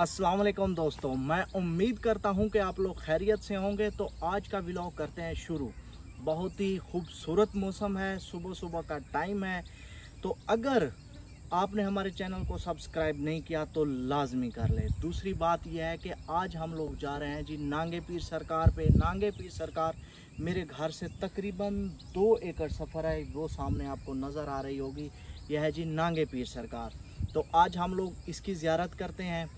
असलम दोस्तों मैं उम्मीद करता हूं कि आप लोग खैरियत से होंगे तो आज का ब्लॉग करते हैं शुरू बहुत ही खूबसूरत मौसम है सुबह सुबह का टाइम है तो अगर आपने हमारे चैनल को सब्सक्राइब नहीं किया तो लाजमी कर लें दूसरी बात यह है कि आज हम लोग जा रहे हैं जी नांगे पीर सरकार पे नांगे पीर सरकार मेरे घर से तकरीबन दो एकड़ सफ़र है वो सामने आपको नज़र आ रही होगी यह है जी नांगे पीर सरकार तो आज हम लोग इसकी ज़्यारत करते हैं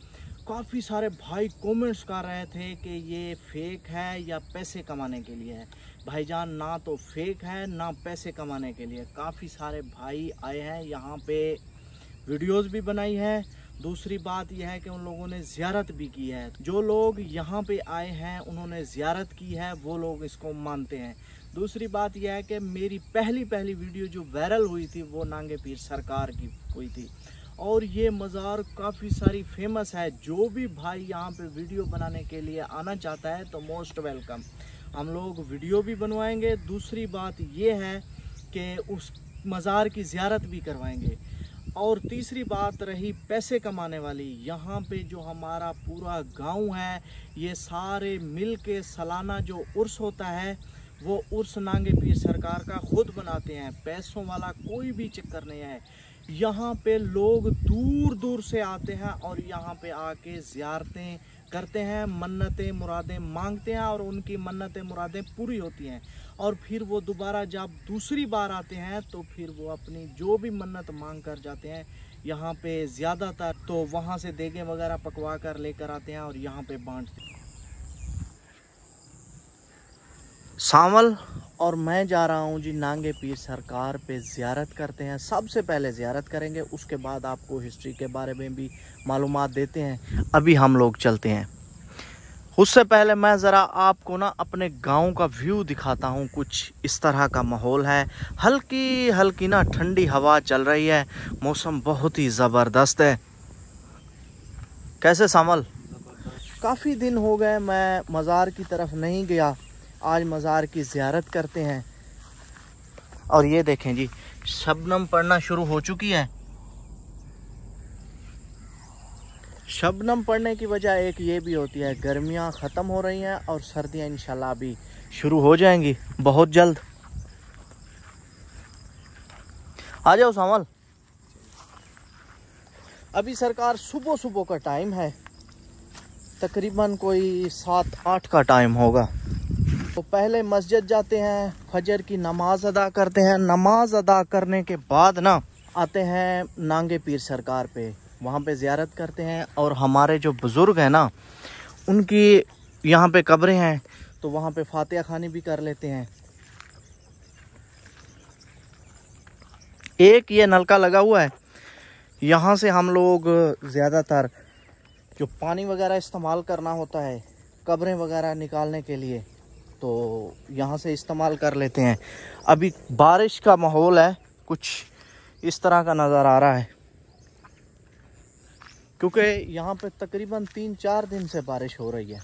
काफ़ी सारे भाई कमेंट्स कर रहे थे कि ये फेक है या पैसे कमाने के लिए है भाईजान ना तो फेक है ना पैसे कमाने के लिए काफ़ी सारे भाई आए हैं यहाँ पे वीडियोस भी बनाई हैं दूसरी बात यह है कि उन लोगों ने ज़्यारत भी की है जो लोग यहाँ पे आए हैं उन्होंने ज़्यारत की है वो लोग इसको मानते हैं दूसरी बात यह है कि मेरी पहली पहली वीडियो जो वायरल हुई थी वो नांगे पीर सरकार की हुई थी और ये मज़ार काफ़ी सारी फेमस है जो भी भाई यहाँ पे वीडियो बनाने के लिए आना चाहता है तो मोस्ट वेलकम हम लोग वीडियो भी बनवाएंगे दूसरी बात ये है कि उस मज़ार की ज्यारत भी करवाएंगे और तीसरी बात रही पैसे कमाने वाली यहाँ पे जो हमारा पूरा गांव है ये सारे मिल के सालाना जो उर्स होता है वो उर्स नांगे पीर सरकार का खुद बनाते हैं पैसों वाला कोई भी चक्कर नहीं है यहाँ पे लोग दूर दूर से आते हैं और यहाँ पे आके ज़्यारतें करते हैं मन्नतें मुरादें मांगते हैं और उनकी मन्नतें मुरादें पूरी होती हैं और फिर वो दोबारा जब दूसरी बार आते हैं तो फिर वो अपनी जो भी मन्नत मांग कर जाते हैं यहाँ पे ज़्यादातर तो वहाँ से देगे वगैरह पकवा कर लेकर आते हैं और यहाँ पे बांटते हैं सावल और मैं जा रहा हूँ जी नांगे पीर सरकार पे ज़्यारत करते हैं सबसे पहले ज़्यारत करेंगे उसके बाद आपको हिस्ट्री के बारे में भी मालूम देते हैं अभी हम लोग चलते हैं उससे पहले मैं ज़रा आपको ना अपने गांव का व्यू दिखाता हूँ कुछ इस तरह का माहौल है हल्की हल्की ना ठंडी हवा चल रही है मौसम बहुत ही ज़बरदस्त है कैसे सामल काफ़ी दिन हो गए मैं मज़ार की तरफ नहीं गया आज मज़ार की ज़्यारत करते हैं और ये देखें जी शबनम पढ़ना शुरू हो चुकी है शबनम पढ़ने की वजह एक ये भी होती है गर्मियाँ ख़त्म हो रही हैं और सर्दियाँ इंशाल्लाह भी शुरू हो जाएंगी बहुत जल्द आ जाओ सामल अभी सरकार सुबह सुबह का टाइम है तकरीबन कोई सात आठ का टाइम होगा तो पहले मस्जिद जाते हैं फजर की नमाज अदा करते हैं नमाज अदा करने के बाद ना आते हैं नांगे पीर सरकार पे वहाँ पे ज़्यारत करते हैं और हमारे जो बुज़ुर्ग हैं ना उनकी यहाँ पे कब्रें हैं तो वहाँ पे फातिया खानी भी कर लेते हैं एक ये नलका लगा हुआ है यहाँ से हम लोग ज़्यादातर जो पानी वगैरह इस्तेमाल करना होता है कब्रें वगैरह निकालने के लिए तो यहाँ से इस्तेमाल कर लेते हैं अभी बारिश का माहौल है कुछ इस तरह का नज़र आ रहा है क्योंकि यहाँ पे तकरीबन तीन चार दिन से बारिश हो रही है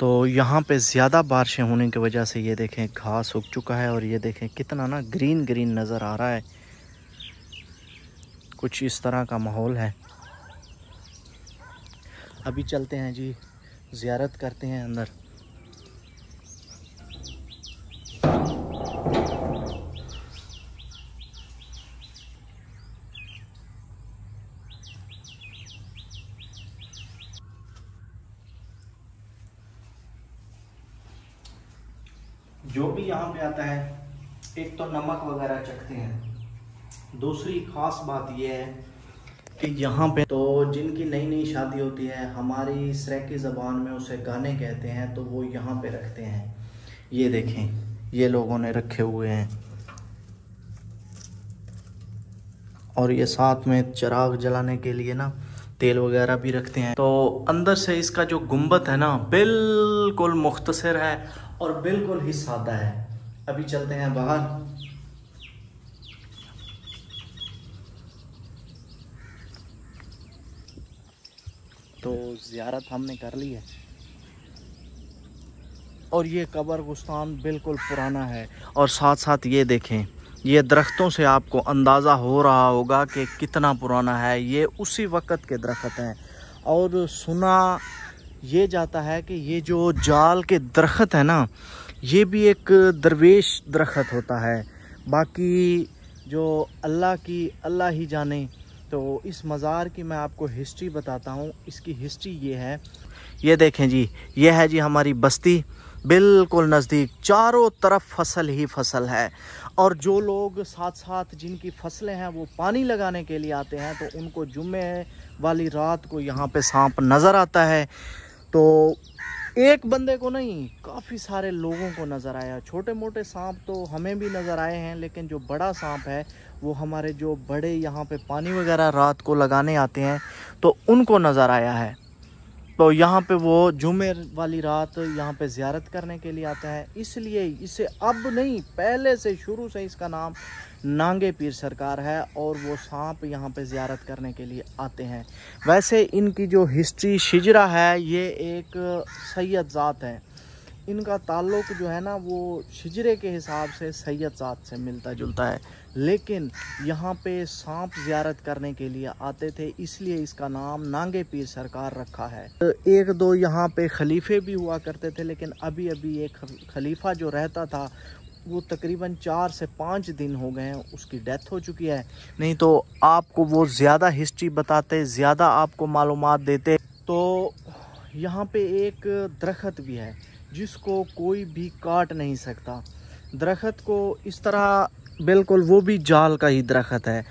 तो यहाँ पे ज़्यादा बारिशें होने की वजह से ये देखें घास उग चुका है और ये देखें कितना ना ग्रीन ग्रीन नज़र आ रहा है कुछ इस तरह का माहौल है अभी चलते हैं जी ज़्यारत करते हैं अंदर जो भी यहाँ पे आता है एक तो नमक वगैरह चखते हैं दूसरी ख़ास बात यह है कि यहाँ पे तो जिनकी नई नई शादी होती है हमारी सरेकी ज़बान में उसे गाने कहते हैं तो वो यहाँ पे रखते हैं ये देखें ये लोगों ने रखे हुए हैं और ये साथ में चिराग जलाने के लिए ना तेल वगैरह भी रखते हैं तो अंदर से इसका जो गुम्बद है ना बिल्कुल मुख्तर है और बिल्कुल ही सादा है अभी चलते हैं बाहर तो ज़्यारत हमने कर ली है और ये कबर गुस्तान बिल्कुल पुराना है और साथ साथ ये देखें ये दरख्तों से आपको अंदाज़ा हो रहा होगा कि कितना पुराना है ये उसी वक्त के दरख्त हैं और सुना ये जाता है कि ये जो जाल के दरख्त है ना ये भी एक दरवेश दरख्त होता है बाकी जो अल्लाह की अल्लाह ही जाने तो इस मज़ार की मैं आपको हिस्ट्री बताता हूँ इसकी हिस्ट्री ये है ये देखें जी ये है जी हमारी बस्ती बिल्कुल नज़दीक चारों तरफ फसल ही फसल है और जो लोग साथ साथ जिनकी फसलें हैं वो पानी लगाने के लिए आते हैं तो उनको जुम्मे वाली रात को यहाँ पे सांप नज़र आता है तो एक बंदे को नहीं काफ़ी सारे लोगों को नज़र आया छोटे मोटे सांप तो हमें भी नज़र आए हैं लेकिन जो बड़ा सांप है वो हमारे जो बड़े यहाँ पे पानी वगैरह रात को लगाने आते हैं तो उनको नज़र आया है तो यहाँ पे वो जुमे वाली रात यहाँ पे ज़्यारत करने के लिए आता है इसलिए इसे अब नहीं पहले से शुरू से इसका नाम नांगे पीर सरकार है और वो सांप यहाँ पे ज़्यारत करने के लिए आते हैं वैसे इनकी जो हिस्ट्री शिजरा है ये एक सैयद ज़ात है इनका ताल्लुक जो है ना वो शिजरे के हिसाब से सैयद साद से मिलता जुलता है लेकिन यहाँ पे सांप ज़्यारत करने के लिए आते थे इसलिए इसका नाम नांगे पीर सरकार रखा है एक दो यहाँ पे खलीफे भी हुआ करते थे लेकिन अभी अभी एक खलीफा जो रहता था वो तकरीबन चार से पाँच दिन हो गए हैं उसकी डेथ हो चुकी है नहीं तो आपको वो ज़्यादा हिस्ट्री बताते ज़्यादा आपको मालूम देते तो यहाँ पे एक दरख्त भी है जिसको कोई भी काट नहीं सकता दरख्त को इस तरह बिल्कुल वो भी जाल का ही दरख्त है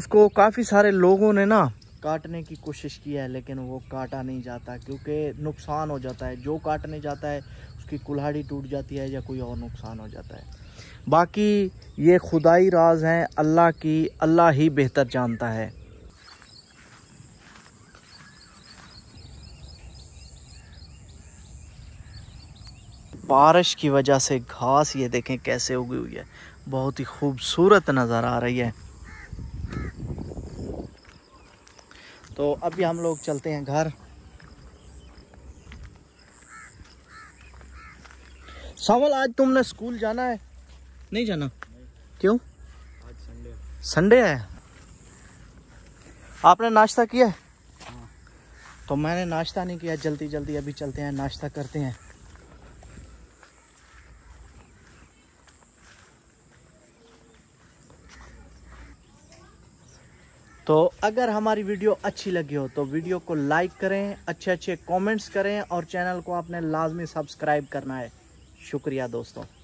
उसको काफ़ी सारे लोगों ने ना काटने की कोशिश की है लेकिन वो काटा नहीं जाता क्योंकि नुकसान हो जाता है जो काटने जाता है उसकी कुल्हाड़ी टूट जाती है या कोई और नुकसान हो जाता है बाकी ये खुदाई राज हैं अल्लाह की अल्लाह ही बेहतर जानता है बारिश की वजह से घास ये देखें कैसे उगी हुई है बहुत ही खूबसूरत नज़र आ रही है तो अभी हम लोग चलते हैं घर सावल आज तुमने स्कूल जाना है नहीं जाना नहीं। क्यों आज संडे संडे है आपने नाश्ता किया है हाँ। तो मैंने नाश्ता नहीं किया जल्दी जल्दी अभी चलते हैं नाश्ता करते हैं तो अगर हमारी वीडियो अच्छी लगी हो तो वीडियो को लाइक करें अच्छे अच्छे कमेंट्स करें और चैनल को आपने लाजमी सब्सक्राइब करना है शुक्रिया दोस्तों